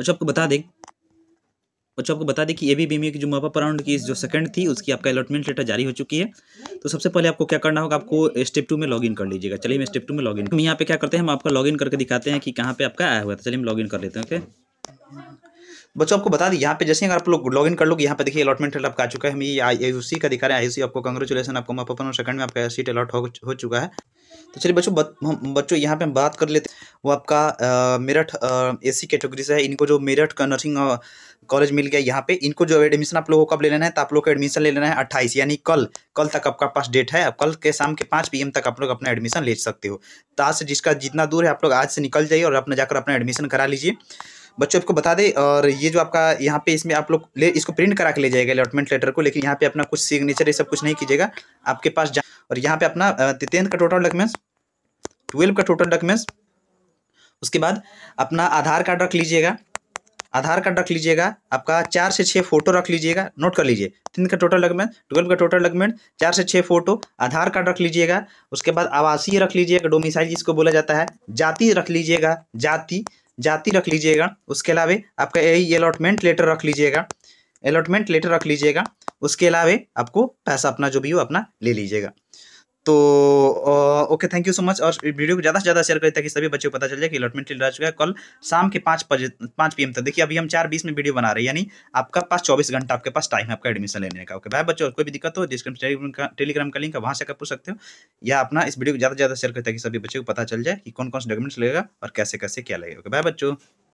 अच्छा आपको बता दें अच्छा आपको बता दें कि ए बी बी की जो मापा पर राउंड की जो सेकंड थी उसकी आपका अलॉटमेंट लेटर जारी हो चुकी है तो सबसे पहले आपको क्या करना होगा आपको स्टेप टू में लॉगिन कर लीजिएगा चलिए मैं स्टेप टू में लॉगिन हम यहाँ पे क्या करते हैं हम आपका लॉगिन करके दिखाते हैं कि कहाँ पे आपका आया हुआ था चलिए हम लॉगिन कर लेते हैं ओके बच्चों आपको बता दें यहाँ पे जैसे अगर आप लोग लॉगिन कर लोग यहाँ पे देखिए अलॉटमेंट लेटर आपका आ चुका है हम ये आई का दिखा रहे हैं आई आपको कंग्रेचुलेसन आपको मापा पर सेकंड में आपका सीट अलॉट हो चुका है तो चलिए बच्चों बच्चों यहाँ पे हम बात कर लेते हैं वो आपका मेरठ मेरठ एसी कैटेगरी से है इनको जो मेरठ का नर्सिंग कॉलेज मिल गया यहाँ पे इनको जो एडमिशन आप लोगों को कब ले लेना है तो आप लोग को एडमिशन ले लेना है अट्ठाईस यानी कल कल तक आपका पास डेट है कल के शाम के पाँच पी तक आप लोग अपना एडमिशन ले सकते हो तो आज जिसका जितना दूर है आप लोग आज से निकल जाइए और अपना जाकर अपना एडमिशन करा लीजिए बच्चों आपको बता दें और ये जो आपका यहाँ पे इसमें आप लोग ले इसको प्रिंट करा के ले जाएगा अलॉटमेंट लेटर को लेकिन यहाँ पे अपना कुछ सिग्नेचर ये सब कुछ नहीं कीजिएगा आपके पास और यहाँ पे अपना टेंथ का टोटल डॉक्यूमेंट्स ट्वेल्व का टोटल डॉक्यूमेंट्स उसके बाद अपना आधार कार्ड रख लीजिएगा आधार कार्ड रख लीजिएगा आपका चार से छः फोटो रख लीजिएगा नोट कर लीजिए तीन का टोटल डॉक्यूमेंट ट्वेल्व का टोटल डॉक्यूमेंट चार से छः फोटो आधार कार्ड रख लीजिएगा उसके बाद आवासीय रख लीजिएगा डोमिसाइल जिसको बोला जाता है जाति रख लीजिएगा जाति जाति रख लीजिएगा उसके अलावा आपका यही अलॉटमेंट लेटर रख लीजिएगा अलॉटमेंट लेटर रख लीजिएगा उसके अलावा आपको पैसा अपना जो भी हो अपना ले लीजिएगा तो okay thank you so much और वीडियो को ज़्यादा से ज़्यादा शेयर करें ताकि सभी बच्चों को पता चल जाए कि अलॉटमेंट लेटर आ चुका है कल शाम के पाँच पाँच पी तक देखिए अभी हम चार बीस में वीडियो बना रहे हैं यानी आपका पास चौबीस घंटा आपके पास टाइम है आपका एडमिशन लेने का ओके भाई बच्चों कोई भी दिक्कत हो डिस्क्रिप्शन टेलीग्राम का लिंक वहाँ से पूछ सकते हो या अपना इस वीडियो को ज़्यादा से ज़्यादा शेयर करें ताकि सभी बच्चों को पता चल जाए कि कौन कौन से डॉक्यूमेंट्स लगेगा और कैसे कैसे क्या लगेगा ओके भाई बच्चों